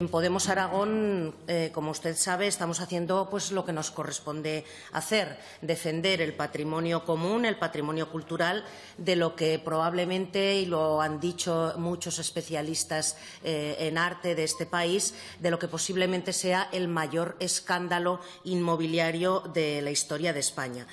En Podemos Aragón, eh, como usted sabe, estamos haciendo pues lo que nos corresponde hacer, defender el patrimonio común, el patrimonio cultural, de lo que probablemente, y lo han dicho muchos especialistas eh, en arte de este país, de lo que posiblemente sea el mayor escándalo inmobiliario de la historia de España.